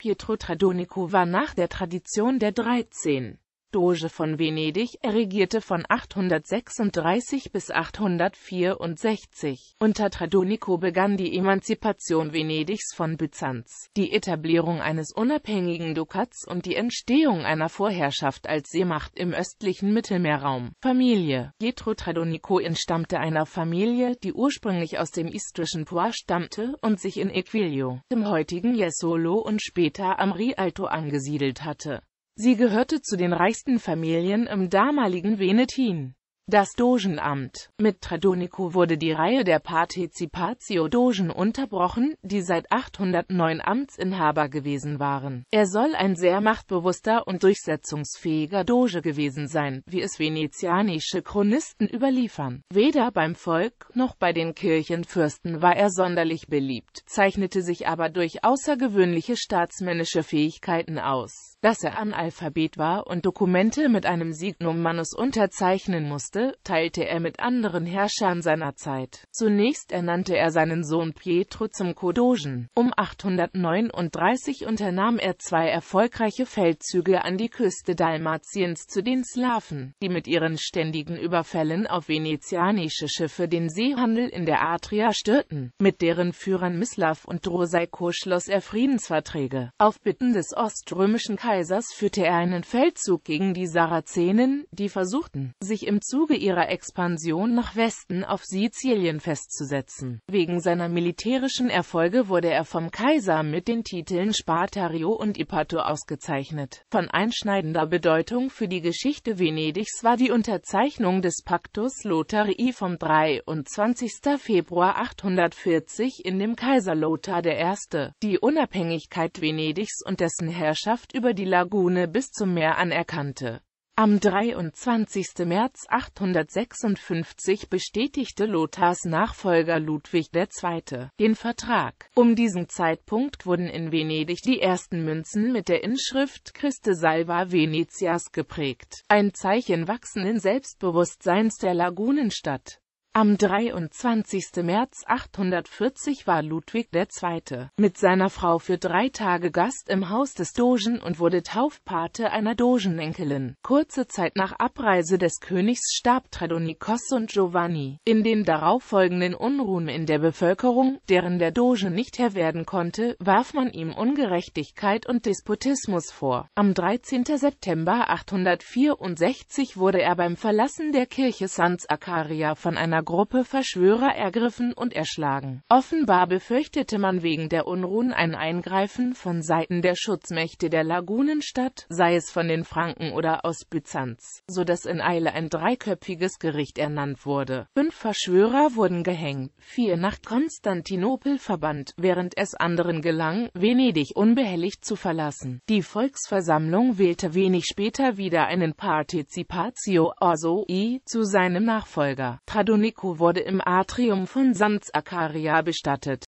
Pietro Tradonico war nach der Tradition der 13. Doge von Venedig, er regierte von 836 bis 864. Unter Tradonico begann die Emanzipation Venedigs von Byzanz, die Etablierung eines unabhängigen Dukats und die Entstehung einer Vorherrschaft als Seemacht im östlichen Mittelmeerraum. Familie Pietro Tradonico entstammte einer Familie, die ursprünglich aus dem istrischen Poir stammte und sich in Equilio, dem heutigen Jesolo und später am Rialto angesiedelt hatte. Sie gehörte zu den reichsten Familien im damaligen Venetien. Das Dogenamt. Mit Tradonico wurde die Reihe der Participatio dogen unterbrochen, die seit 809 Amtsinhaber gewesen waren. Er soll ein sehr machtbewusster und durchsetzungsfähiger Doge gewesen sein, wie es venezianische Chronisten überliefern. Weder beim Volk noch bei den Kirchenfürsten war er sonderlich beliebt, zeichnete sich aber durch außergewöhnliche staatsmännische Fähigkeiten aus. Dass er Analphabet war und Dokumente mit einem Signum manus unterzeichnen musste, hatte, teilte er mit anderen Herrschern seiner Zeit. Zunächst ernannte er seinen Sohn Pietro zum Kodogen. Um 839 unternahm er zwei erfolgreiche Feldzüge an die Küste Dalmatiens zu den Slawen, die mit ihren ständigen Überfällen auf venezianische Schiffe den Seehandel in der Adria störten. Mit deren Führern Mislav und Drosaiko schloss er Friedensverträge. Auf Bitten des oströmischen Kaisers führte er einen Feldzug gegen die Sarazenen, die versuchten, sich im Zuge Zuge ihrer Expansion nach Westen auf Sizilien festzusetzen. Wegen seiner militärischen Erfolge wurde er vom Kaiser mit den Titeln Spartario und Ipato ausgezeichnet. Von einschneidender Bedeutung für die Geschichte Venedigs war die Unterzeichnung des Pactus Lotharii vom 23. Februar 840 in dem Kaiser Lothar I. Die Unabhängigkeit Venedigs und dessen Herrschaft über die Lagune bis zum Meer anerkannte. Am 23. März 856 bestätigte Lothars Nachfolger Ludwig II. den Vertrag. Um diesen Zeitpunkt wurden in Venedig die ersten Münzen mit der Inschrift Christe Salva Venetias geprägt, ein Zeichen wachsenden Selbstbewusstseins der Lagunenstadt. Am 23. März 840 war Ludwig II. mit seiner Frau für drei Tage Gast im Haus des Dogen und wurde Taufpate einer Dogenenkelin. Kurze Zeit nach Abreise des Königs starb Tradonikos und Giovanni. In den darauffolgenden Unruhen in der Bevölkerung, deren der Doge nicht Herr werden konnte, warf man ihm Ungerechtigkeit und Despotismus vor. Am 13. September 864 wurde er beim Verlassen der Kirche Sans Acaria von einer einer Gruppe Verschwörer ergriffen und erschlagen. Offenbar befürchtete man wegen der Unruhen ein Eingreifen von Seiten der Schutzmächte der Lagunenstadt, sei es von den Franken oder aus Byzanz, so dass in Eile ein dreiköpfiges Gericht ernannt wurde. Fünf Verschwörer wurden gehängt, vier nach Konstantinopel verbannt, während es anderen gelang, Venedig unbehelligt zu verlassen. Die Volksversammlung wählte wenig später wieder einen Partizipatio Orsoi also zu seinem Nachfolger. Tradoni Enrico wurde im Atrium von Sant'Accaria bestattet.